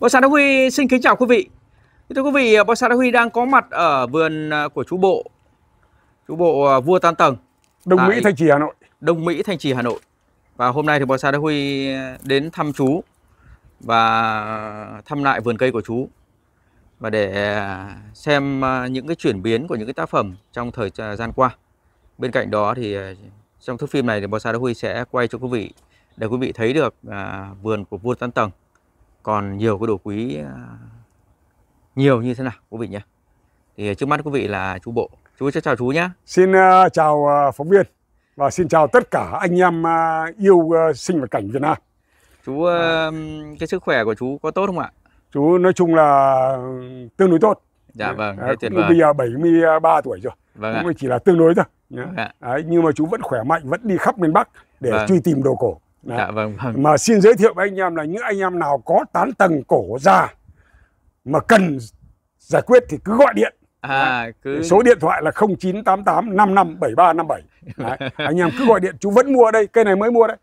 Bò sắn Đắc Huy xin kính chào quý vị. Thưa quý vị, bò sắn Đắc Huy đang có mặt ở vườn à, của chú bộ chú bộ à, vua Tam Tầng. Đông Mỹ Thanh Trì Hà Nội. Đông Mỹ Thanh Trì Hà Nội. Và hôm nay thì bò sắn Đắc Huy đến thăm chú và thăm lại vườn cây của chú và để à, xem những cái chuyển biến của những cái tác phẩm trong thời gian qua. Bên cạnh đó thì trong thước phim này thì bò sắn Đắc Huy sẽ quay cho quý vị để quý vị thấy được vườn của vua Tam Tầng còn nhiều cái đồ quý à, nhiều như thế nào quý vị nhé thì trước mắt quý vị là chú bộ chú chào chú nhé xin uh, chào uh, phóng viên và xin chào tất cả anh em uh, yêu sinh vật cảnh Việt Nam chú à. cái sức khỏe của chú có tốt không ạ chú nói chung là tương đối tốt dạ vâng thế tuyệt vời bây giờ 73 tuổi rồi vâng cũng chỉ là tương đối thôi vâng ạ. nhưng mà chú vẫn khỏe mạnh vẫn đi khắp miền Bắc để vâng. truy tìm đồ cổ đó. Dạ vâng, vâng. Mà xin giới thiệu với anh em là những anh em nào có tán tầng cổ ra mà cần giải quyết thì cứ gọi điện. À, cứ... Số điện thoại là 0988 55 7357 Đấy. Anh em cứ gọi điện chú vẫn mua đây Cây này mới mua đấy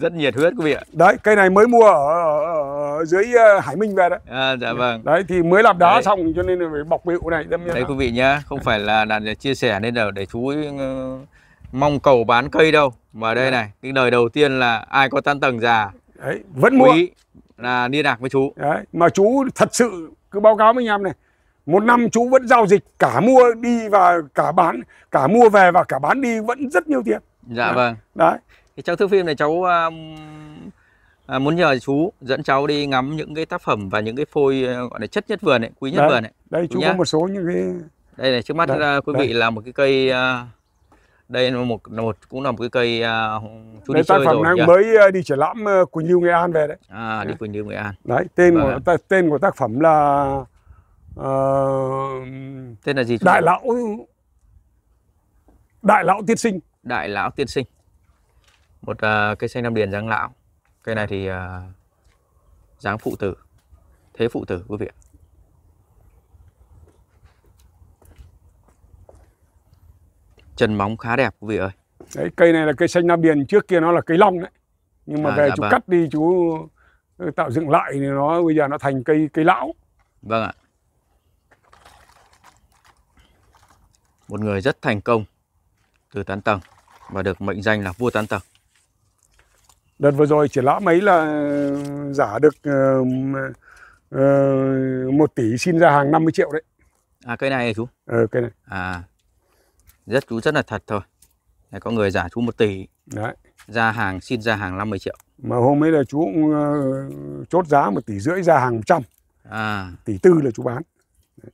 Rất nhiệt huyết quý vị ạ Đấy cây này mới mua ở, ở, ở dưới ờ, Hải Minh về đấy à, Dạ vâng Đấy thì mới làm đá đấy. xong cho nên phải bọc bịu này đâm Đấy quý vị nhá Không phải là đàn chia sẻ nên là để chú ấy, uh, ờ, mong cầu bán cây đâu mà đây dạ. này những đời đầu tiên là ai có tan tầng già đấy vẫn mua Quý là liên lạc với chú đấy mà chú thật sự cứ báo cáo với anh em này một năm chú vẫn giao dịch cả mua đi và cả bán cả mua về và cả bán đi vẫn rất nhiều tiền dạ đấy. vâng đấy cái trong thước phim này cháu um, à, muốn nhờ chú dẫn cháu đi ngắm những cái tác phẩm và những cái phôi ờ, gọi là chất nhất vườn này quý nhất đấy, vườn này đây chú, chú có một số những cái đây này trước mắt đây, ờ, quý đây. vị là một cái cây uh, đây là một một cũng là một cái cây uh, à, chú đấy, đi tác chơi phẩm rồi này yeah. mới à, đi triển lãm Quỳnh à, Lưu Nghệ An về đấy à đi Quỳnh Lưu Nghệ An đấy tên vâng. của tên của tác phẩm là uh, tên là gì đại lão đại lão tiên sinh đại lão tiên sinh một uh, cây xanh nam điền dáng lão cây này thì uh, dáng phụ tử thế phụ tử quý vị chân móng khá đẹp quý vị ơi đấy cây này là cây xanh nam điền trước kia nó là cây long đấy nhưng mà à, về dạ chú vâng. cắt đi chú ờ, tạo dựng lại thì nó bây giờ nó thành cây cây lão vâng ạ một người rất thành công từ tán tầng và được mệnh danh là vua tán tầng đợt vừa rồi triển lãm ấy là giả được ờ, ờ, một tỷ xin ra hàng 50 triệu đấy à cây này chú ờ ừ, cây này à rất chú rất là thật thôi Đấy, có người giả chú một tỷ Đấy. ra hàng xin ra hàng 50 triệu mà hôm ấy là chú cũng ờ, uh, chốt giá một tỷ rưỡi ra hàng trăm à. tỷ tư là chú bán Đấy.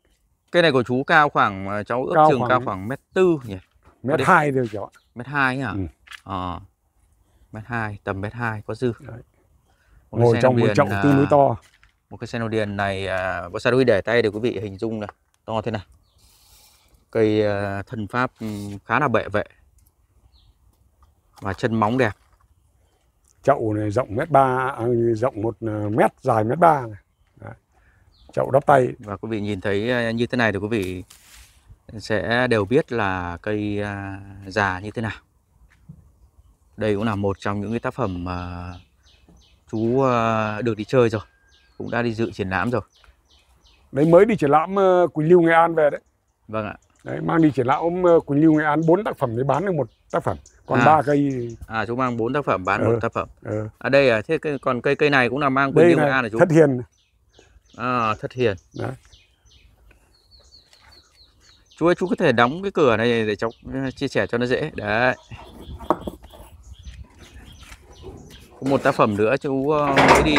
cái này của chú cao khoảng cháu ước cao chừng cao khoảng mét tư nhỉ mét hai thôi cháu mét hai nhỉ à, ừ. ờ. mét hai tầm mét hai có dư Đấy. Một ngồi trong một chậu à, tư núi à, to một cái xe điền này à, có sao để tay để quý vị hình dung là to thế nào cây ờ, thân pháp ừ, khá là bệ vệ và chân móng đẹp chậu này rộng mét ba à, rộng một ờ, mét dài mét ba chậu đắp tay và quý vị nhìn thấy ờ, như thế này thì quý vị sẽ đều biết là cây già như thế nào đây cũng là một trong những cái tác phẩm mà chú được đi chơi rồi cũng đã đi dự triển lãm rồi đấy mới đi triển lãm Quỳnh Lưu Nghệ An về đấy vâng ạ Đấy, mang đi triển lãm ờ, Quỳnh Lưu Nghệ An 4 tác phẩm để bán được một tác phẩm còn à. ba à. cây à chú mang 4 tác phẩm bán ừ. một tác phẩm ừ. Ờ. ở à, đây à thế cái còn cây cây này cũng là mang Quỳnh Lưu Nghệ An này chú thất hiền à thất hiền Đấy. chú ơi chú có thể đóng cái cửa này để cháu chia sẻ cho nó dễ đấy có một tác phẩm nữa chú mới đi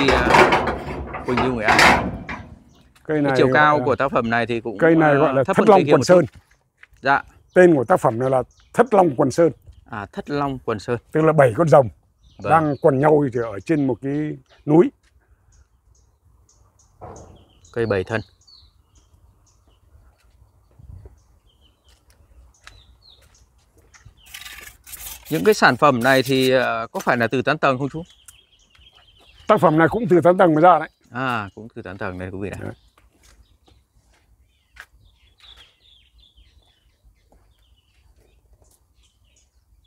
Quỳnh Lưu Nghệ An cây này chiều cao là... của tác phẩm này thì cũng cây này gọi là thấp thất long quần sơn Dạ. Tên của tác phẩm này là Thất Long Quần Sơn. À Thất Long Quần Sơn. Tức là bảy con rồng vâng. đang quần nhau thì ở trên một cái núi. Cây bảy thân. Những cái sản phẩm này thì ờ, có phải là từ tán tầng không chú? Tác phẩm này cũng từ tán tầng mà ra đấy. À cũng từ tán tầng này quý vị ạ.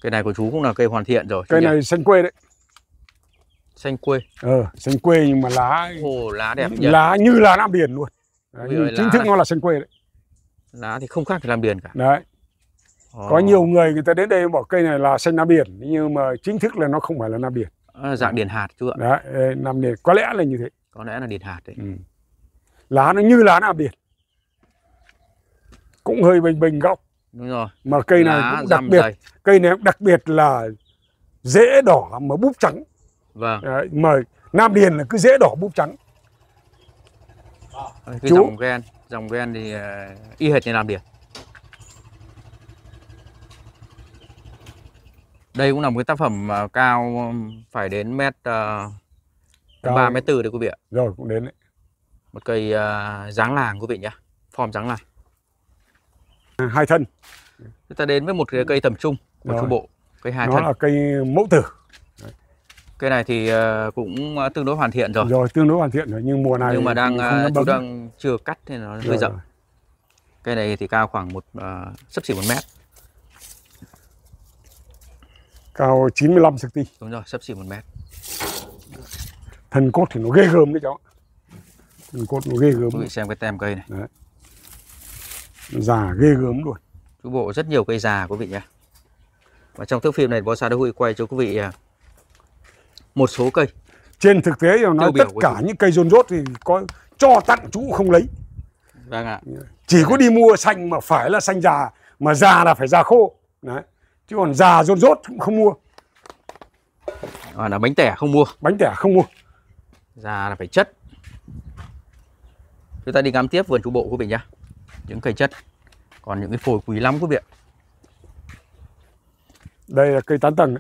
Cây này của chú cũng là cây hoàn thiện rồi. Cây này nhỉ? xanh quê đấy. Xanh quê. Ờ, xanh quê nhưng mà lá Ồ, lá đẹp nhỉ. Lá như lá Nam biển luôn. Đấy, chính thức nó là xanh quê đấy. Lá thì không khác thì Nam biển cả. Đấy. Ồ. Có nhiều người người ta đến đây bỏ cây này là xanh Nam biển nhưng mà chính thức là nó không phải là Nam biển. À, dạng điền hạt chú ạ. Đấy, Nam biển có lẽ là như thế. Có lẽ là điền hạt đấy. Ừ. Lá nó như lá Nam biển. Cũng hơi bình bình góc Đúng rồi. Mà cây này Lá cũng đặc biệt, dày. cây này cũng đặc biệt là dễ đỏ mà búp trắng. Vâng. Đấy, mà Nam Điền là cứ dễ đỏ búp trắng. Cái Chú. dòng gen, dòng gen thì à, y hệt như Nam Điền. Đây cũng là một cái tác phẩm à, cao um, phải đến mét uh, à, 3 mét 4 đấy quý vị ạ. Rồi cũng đến đấy. Một cây uh, dáng làng quý vị nhé. Form dáng làng. À, hai thân chúng ta đến với một cái cây tầm trung của trung bộ cây hai nó thân là cây mẫu tử cây này thì ờ, cũng ờ, tương đối hoàn thiện rồi rồi tương đối hoàn thiện rồi nhưng mùa này nhưng mà đang ờ, chú đang chưa cắt nên nó hơi rộng. cây này thì cao khoảng một uh, sấp xỉ một mét cao 95 cm đúng rồi sấp xỉ một mét thân cốt thì nó ghê gớm đấy cháu thân cốt nó ghê gớm quý vị xem cái tem cây này Đấy già ghê dạ. gớm luôn chú bộ rất nhiều cây già quý vị nhé và trong thước phim này bó sa đô huy quay cho quý vị à, một số cây trên thực tế là nói tất cả những cây rôn rốt thì có cho tặng chú không lấy vâng ạ chỉ có đi mua xanh mà phải là xanh già mà già là phải già khô đấy chứ còn già rôn rốt cũng không mua à, là bánh tẻ không mua bánh tẻ không mua già là phải chất chúng ta đi ngắm tiếp vườn chú bộ của mình nhé những cây chất còn những cái phổi quý lắm quý vị ạ đây là cây tán tầng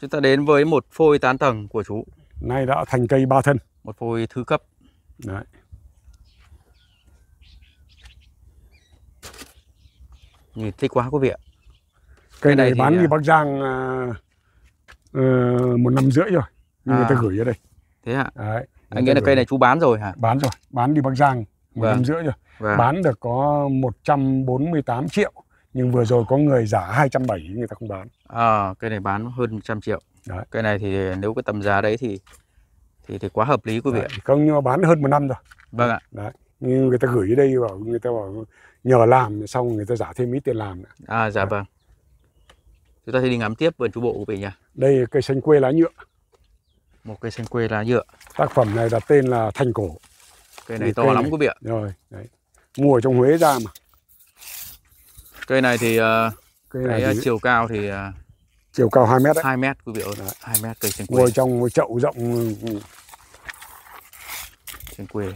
chúng ta đến với một phôi tán tầng của chú nay đã thành cây ba thân một phôi thứ cấp Đấy. nhìn thích quá quý vị ạ cây, cây này, này bán thì... đi à, bắc giang uh, uh, một năm rưỡi rồi nhưng à. người ta à. gửi ở đây thế ạ à? Đấy, anh nghĩ là cây này chú bán rồi hả bán rồi bán đi bắc giang một vâng. năm rưỡi rồi vâng. bán được có 148 triệu nhưng vừa rồi có người giả 270 người ta không bán à, ờ, cây này bán hơn 100 triệu đấy. cái này thì nếu cái tầm giá đấy thì thì thì quá hợp lý quý vị đấy. không nhưng mà bán hơn một năm rồi vâng ạ đấy nhưng người ta gửi ở đây bảo người ta bảo nhờ làm xong người ta giả thêm ít tiền làm à dạ đấy. vâng chúng ta sẽ đi ngắm tiếp vườn chú bộ của vị nha đây cây xanh quê lá nhựa một cây xanh quê lá nhựa tác phẩm này đặt tên là thành cổ Cây này cây to cây lắm này. quý vị ạ. Rồi, đấy. Mua ở trong Huế ra mà. Cây này thì uh, cây này cái thì... chiều cao thì uh, chiều cao 2 mét đấy. 2 mét quý vị ơi. Đấy. 2 mét cây trên quê. Mua trong chậu rộng trên quê.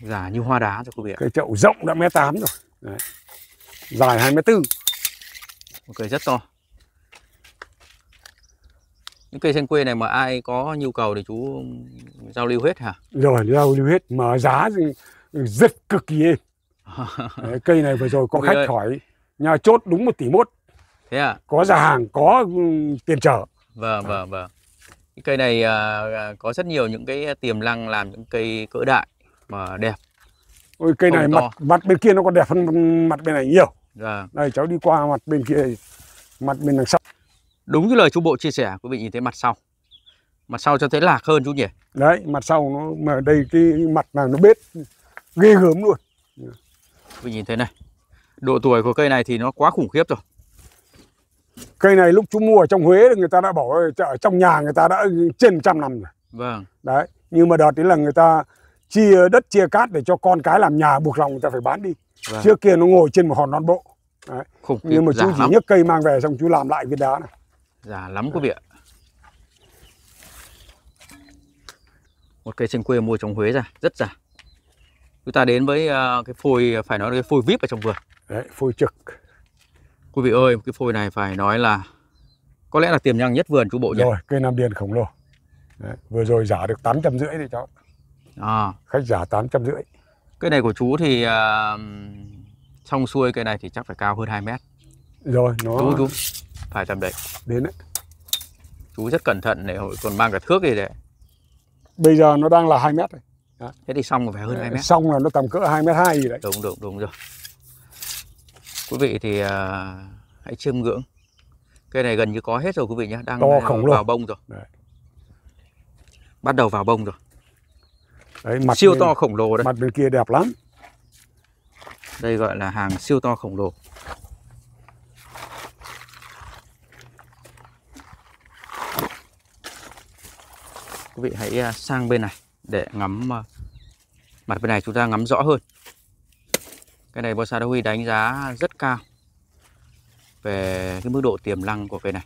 Giả như hoa đá cho quý vị ạ. Cây chậu rộng đã mét 8 rồi. Đấy. Dài 2 mét 4. Một cây rất to những cây sen quê này mà ai có nhu cầu thì chú giao lưu hết hả rồi giao lưu hết mà giá rất cực kỳ êm cây này vừa rồi có Ui khách ơi. hỏi nhà chốt đúng một tỷ mốt thế à có giá hàng có ừ, tiền chở vâng vâng vâng cây này à, à, có rất nhiều những cái tiềm năng làm những cây cỡ đại mà đẹp Ôi, cây này mặt mặt bên kia nó còn đẹp hơn mặt bên này nhiều vâng. đây cháu đi qua mặt bên kia mặt bên đằng sau Đúng như lời chú Bộ chia sẻ, quý vị nhìn thấy mặt sau. Mặt sau cho thấy lạc hơn chú nhỉ? Đấy, mặt sau nó mà đây cái mặt là nó bết ghê gớm luôn. Quý vị nhìn thấy này. Độ tuổi của cây này thì nó quá khủng khiếp rồi. Cây này lúc chú mua ở trong Huế người ta đã bỏ ở trong nhà người ta đã trên trăm năm rồi. Vâng. Đấy, nhưng mà đợt đấy là người ta chia đất chia cát để cho con cái làm nhà buộc lòng người ta phải bán đi. Vâng. Trước kia nó ngồi trên một hòn non bộ. Đấy. Khủng nhưng mà chú chỉ nhấc cây mang về xong chú làm lại viên đá này già lắm quý vị ạ một cây chanh quê mua trong Huế ra rất già chúng ta đến với ờ, cái phôi phải nói là cái phôi vip ở trong vườn Đấy, phôi trực quý vị ơi cái phôi này phải nói là có lẽ là tiềm năng nhất vườn chú bộ nhỉ rồi cây nam điền khổng lồ Đấy, vừa rồi giả được tám trăm rưỡi đấy cháu à. khách giả tám trăm rưỡi cái này của chú thì uh, ờ, xong xuôi cây này thì chắc phải cao hơn 2 mét rồi nó chú à. chú phải tầm đấy đến đấy chú rất cẩn thận này còn mang cả thước gì đấy bây giờ nó đang là 2 mét rồi đó. thế thì xong phải hơn hai mét xong là nó tầm cỡ hai mét hai gì đấy đúng đúng đúng rồi quý vị thì uh, hãy chiêm ngưỡng cây này gần như có hết rồi quý vị nhé đang to khổng vào luôn. bông rồi đấy. bắt đầu vào bông rồi đấy, mặt siêu bên, to khổng lồ đấy mặt bên kia đẹp lắm đây gọi là hàng siêu to khổng lồ quý vị hãy à, sang bên này để ngắm à, mặt bên này chúng ta ngắm rõ hơn cái này bonsai huy đánh giá rất cao về cái mức độ tiềm năng của cây này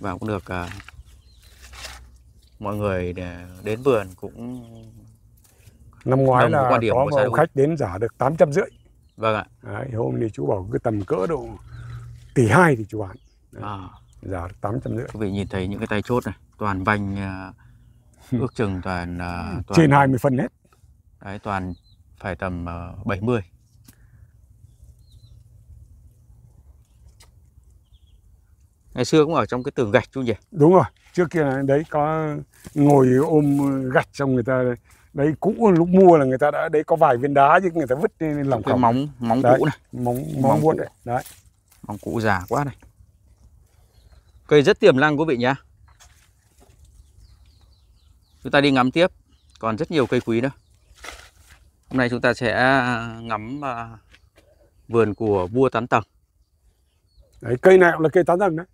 và cũng được à, mọi người đến vườn cũng năm ngoái là quan điểm có một khách đến giả được tám trăm rưỡi vâng ạ Đấy, hôm thì chú bảo cứ tầm cỡ độ tỷ hai thì chú bán à. giả tám trăm rưỡi quý vị nhìn thấy những cái tay chốt này toàn vành uh, ước chừng toàn, uh, toàn trên 20 phân hết đấy toàn phải tầm uh, ờ, 70 ngày xưa cũng ở trong cái tường gạch chú nhỉ đúng rồi trước kia là đấy có ngồi ôm gạch trong người ta đấy cũ lúc mua là người ta đã đấy có vài viên đá chứ người ta vứt lên lòng cái móng móng đấy, cũ này móng móng, móng vuốt đấy đấy móng cũ già quá này cây rất tiềm năng quý vị nhá Chúng ta đi ngắm tiếp Còn rất nhiều cây quý nữa Hôm nay chúng ta sẽ à, ngắm à, vườn của vua tán tầng Đấy, cây này cũng là cây tán tầng đấy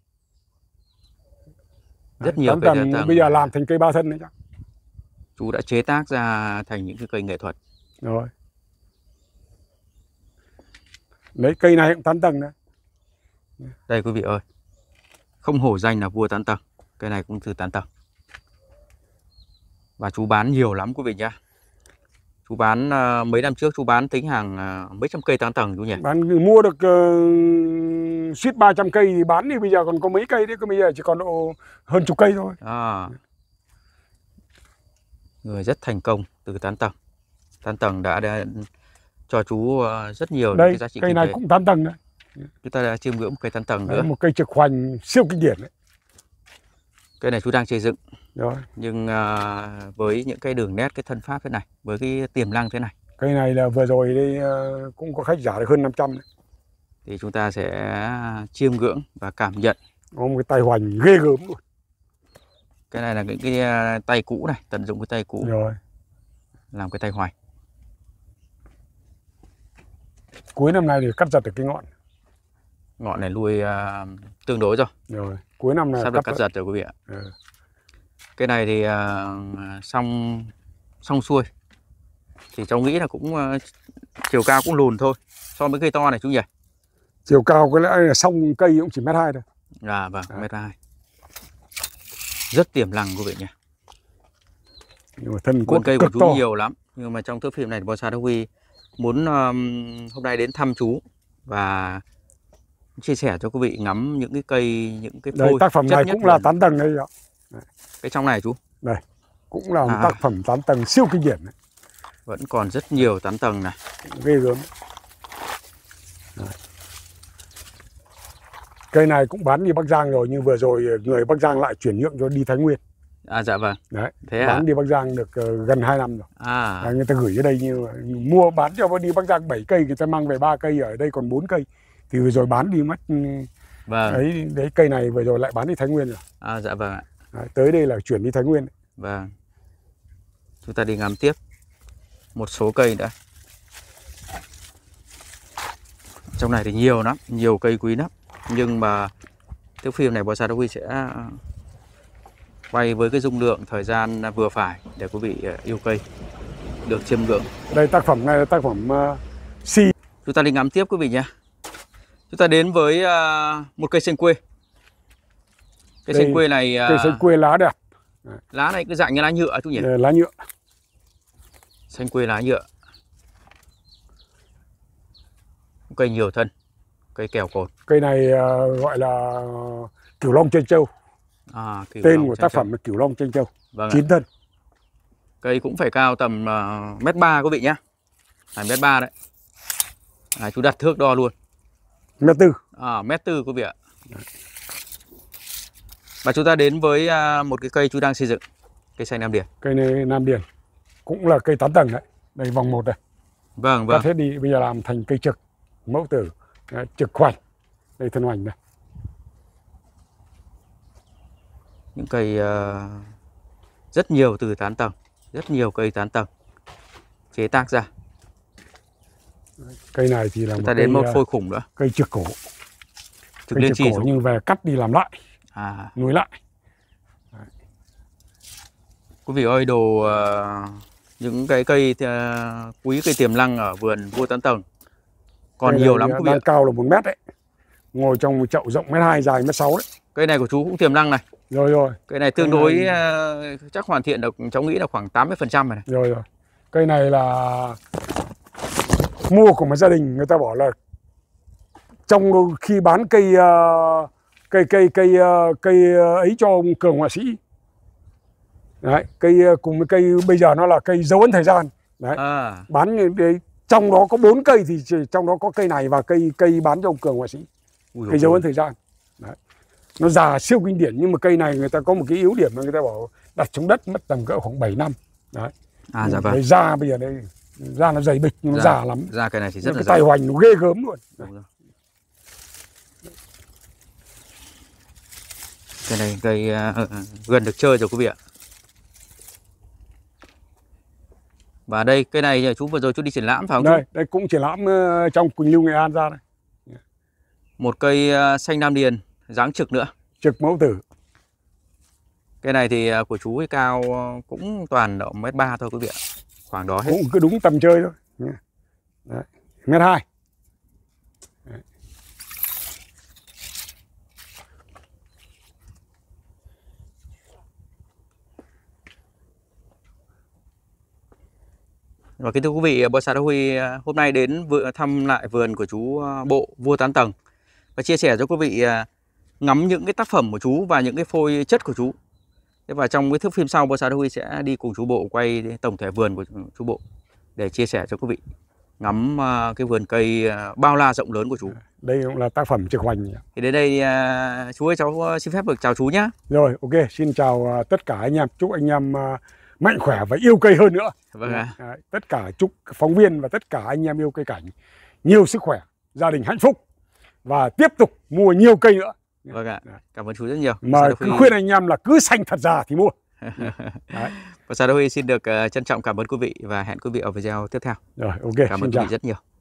Rất đấy, nhiều tán cây tán tầng Bây giờ làm thành cây ba thân đấy chắc Chú đã chế tác ra thành những cái cây nghệ thuật Rồi Đấy cây này cũng tán tầng đấy Đây quý vị ơi Không hổ danh là vua tán tầng Cây này cũng từ tán tầng và chú bán nhiều lắm quý vị nhá Chú bán uh, mấy năm trước chú bán tính hàng uh, mấy trăm cây tán tầng chú nhỉ? Bán mua được uh, suýt 300 cây thì bán thì bây giờ còn có mấy cây đấy, bây giờ chỉ còn độ hơn chục cây thôi. À. Người rất thành công từ tán tầng. Tán tầng đã, đã cho chú ờ, rất nhiều đây, cái giá trị cây này cũng tán tầng đấy. Chúng ta đã chiêm ngưỡng một cây tán tầng đấy, nữa. Một cây trực hoành siêu kinh điển đấy. Cây này chú đang xây dựng. Rồi. Nhưng à, với những cái đường nét, cái thân pháp thế này, với cái tiềm năng thế này. Cây này là vừa rồi đây à, cũng có khách giả được hơn 500 đấy. Thì chúng ta sẽ chiêm ngưỡng và cảm nhận. Có một cái tay hoành ghê gớm luôn. Cái này là những cái à, tay cũ này, tận dụng cái tay cũ. Rồi. Làm cái tay hoành. Cuối năm nay thì cắt giật được cái ngọn. Ngọn này nuôi uh, tương đối rồi. Rồi, cuối năm này sắp được cắt, cắt giật rồi quý vị ạ. Ừ cái này thì à, xong xong xuôi thì cháu nghĩ là cũng ờ, chiều cao cũng lùn thôi so với cây to này chú nhỉ chiều cao có lẽ là xong cây cũng chỉ mét hai thôi à vâng mét hai rất tiềm năng của vị nhỉ nhưng mà thân của cây của chú to. nhiều lắm nhưng mà trong thước phim này bonsai đắc huy muốn um, hôm nay đến thăm chú và chia sẻ cho quý vị ngắm những cái cây những cái phôi, Đấy, tác phẩm này cũng là tán tầng đây ạ cái trong này chú? Đây, cũng là một à. tác phẩm tán tầng siêu kinh điển. Đấy. Vẫn còn rất nhiều tán tầng này. Ghê gớm. Cây này cũng bán đi Bắc Giang rồi nhưng vừa rồi người Bắc Giang lại chuyển nhượng cho đi Thái Nguyên. À dạ vâng. Đấy, Thế à? bán à? đi Bắc Giang được uh, gần 2 năm rồi. À. à người ta gửi ở đây như mua bán cho đi Bắc Giang 7 cây người ta mang về 3 cây ở đây còn 4 cây. Thì vừa rồi bán đi mất ừ, Vâng. Đấy, đấy cây này vừa rồi lại bán đi Thái Nguyên rồi. À dạ vâng ạ. Đấy, tới đây là chuyển đi Thái Nguyên. Vâng. Chúng ta đi ngắm tiếp một số cây đã. Trong này thì nhiều lắm, nhiều cây quý lắm. Nhưng mà tiếp phim này Bonsai Đắc Huy sẽ quay à, với cái dung lượng thời gian vừa phải để quý vị à, yêu cây được chiêm ngưỡng. Đây tác phẩm này là tác phẩm uh, Si. Chúng ta đi ngắm tiếp quý vị nhé. Chúng ta đến với uh, một cây sen quê. Cây sên quê này cây à, sên quê lá đẹp. Lá này cứ dạng như lá nhựa chú nhỉ? Lá nhựa. Sên quê lá nhựa. Cây nhiều thân. Cây kèo cột. Cây này à, gọi là cửu long chân châu. À, Tên long của tác phẩm là cửu long chân châu. Vâng Chín thân. Cây cũng phải cao tầm uh, mét ba quý vị nhé À, mét ba đấy. À, chú đặt thước đo luôn. Mét tư. À, mét tư quý vị ạ. Đấy. Và chúng ta đến với à, một cái cây chú đang xây dựng, cây xanh Nam Điền. Cây này Nam Điền cũng là cây tán tầng đấy, đây vòng một này. Vâng, vâng. Ta thế đi bây giờ làm thành cây trực, mẫu tử, à, trực hoành Đây thân hoành đây Những cây à, rất nhiều từ tán tầng, rất nhiều cây tán tầng chế tác ra. Cây này thì là chúng một ta đến cây, một phôi khủng nữa. Cây trực cổ. Trực cây liên trì cổ nhưng về cắt đi làm lại à. lùi lại Đấy. quý vị ơi đồ uh, những cái cây uh, quý cây tiềm năng ở vườn vua tấn tầng còn cây nhiều lắm quý vị ạ. cao là một mét đấy ngồi trong một chậu rộng mét hai dài mét sáu đấy cây này của chú cũng tiềm năng này rồi rồi cây này tương cây đối Uh, chắc hoàn thiện được cháu nghĩ là khoảng 80% phần trăm này rồi rồi cây này là mua của một gia đình người ta bảo là trong khi bán cây uh, cây cây cây ờ, cây ờ, ấy cho ông cường họa sĩ đấy cây ờ, cùng với cây bây giờ nó là cây dấu ấn thời gian đấy à. bán đấy, trong đó có bốn cây thì trong đó có cây này và cây cây bán cho ông cường họa sĩ Ui cây dấu ấn thời gian đấy. nó già siêu kinh điển nhưng mà cây này người ta có một cái yếu điểm mà người ta bảo đặt trong đất mất tầm cỡ khoảng 7 năm đấy à dạ vâng da bây giờ đây da nó dày bịch nó dạ. già lắm da cái này thì rất là cái tài hoành nó ghê gớm luôn đúng rồi. cây này cây ờ, gần được chơi rồi quý vị ạ và đây cây này chú vừa rồi chú đi triển lãm phải không đây chú? đây cũng triển lãm ờ, trong Quỳnh Lưu Nghệ An ra đây một cây ờ, xanh Nam Điền dáng trực nữa trực mẫu tử cây này thì của chú ấy cao cũng toàn độ mét ba thôi quý vị ạ khoảng đó hết cũng cứ đúng tầm chơi thôi mét hai Và kính thưa quý vị, Bò Sạt Huy à, hôm nay đến vừa thăm lại vườn của chú à, Bộ Vua Tán Tầng và chia sẻ cho quý vị à, ngắm những cái tác phẩm của chú và những cái phôi chất của chú. và trong cái thước phim sau, Bò Sạt Huy sẽ đi cùng chú Bộ quay tổng thể vườn của chú Bộ để chia sẻ cho quý vị ngắm cái vườn cây bao la rộng lớn của chú. Đây cũng là tác phẩm trực hoành. Thì đến đây chú ơi cháu xin phép được chào chú nhé. Rồi, ok, xin chào tất cả anh em. Chúc anh em mạnh khỏe và yêu cây hơn nữa vâng ạ. À. tất cả chúc phóng viên và tất cả anh em yêu cây cảnh nhiều sức khỏe gia đình hạnh phúc và tiếp tục mua nhiều cây nữa vâng ạ cảm ơn chú rất nhiều mà cứ khuyên anh em là cứ xanh thật già thì mua Đấy. và Sado Huy xin được ờ, trân trọng cảm ơn quý vị và hẹn quý vị ở video tiếp theo rồi ok cảm ơn quý vị rất nhiều